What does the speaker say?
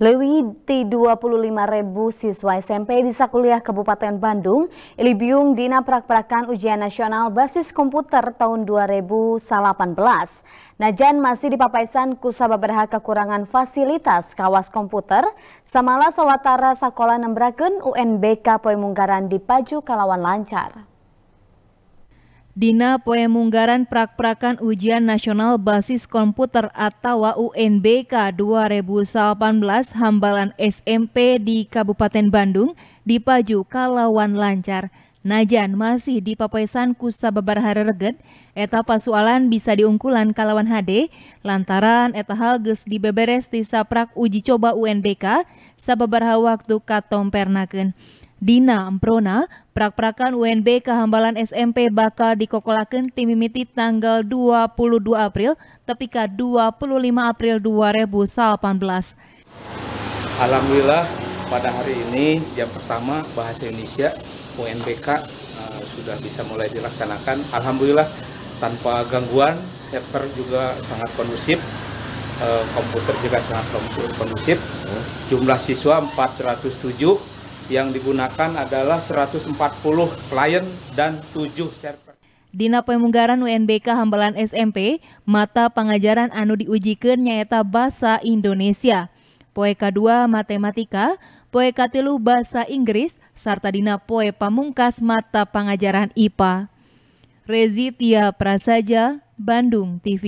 Lewiti 25 ribu siswa SMP di Sakuliah Kabupaten Bandung, Ilibiung Dina prak Ujian Nasional Basis Komputer tahun 2018. Najan masih dipapaisan kusaba berhak kekurangan fasilitas kawas komputer, samalah sawatara sakola nembraken UNBK Poimunggaran di Paju Kalawan Lancar. Dina Poemunggaran Prak-Prakan Ujian Nasional Basis Komputer atau UNBK 2018 Hambalan SMP di Kabupaten Bandung dipaju kalawan lancar. Najan masih di Papesan Kusababar Harereget, eta pasualan bisa diungkulan kalawan HD, lantaran eta di dibeberes di saprak uji coba UNBK, sababarha waktu pernaken. Dina Amprona, prak-prakan UNB Kehambalan SMP bakal dikokolaken timimiti tanggal 22 April tapi ke 25 April 2018. Alhamdulillah pada hari ini jam pertama Bahasa Indonesia UNBK uh, eh, sudah bisa mulai dilaksanakan. Alhamdulillah tanpa gangguan, server juga sangat kondusif eh, komputer juga sangat kondusif. Jumlah siswa 407 yang digunakan adalah 140 klien dan 7 server. Dina Pemunggaran UNBK Hambalan SMP, mata pengajaran anu diujikan nyaeta Bahasa Indonesia. Poe kedua Matematika, Poe katilu Bahasa Inggris, serta Dina Poe Pamungkas mata pengajaran IPA. Rezitia Prasaja, Bandung TV.